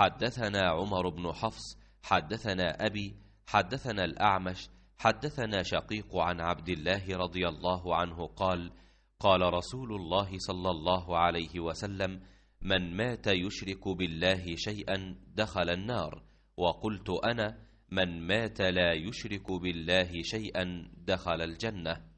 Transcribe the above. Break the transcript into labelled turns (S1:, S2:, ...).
S1: حدثنا عمر بن حفص
S2: حدثنا أبي حدثنا الأعمش حدثنا شقيق عن عبد الله رضي الله عنه قال قال رسول الله صلى الله عليه وسلم من مات يشرك بالله شيئا دخل النار وقلت أنا من مات لا يشرك بالله شيئا دخل الجنه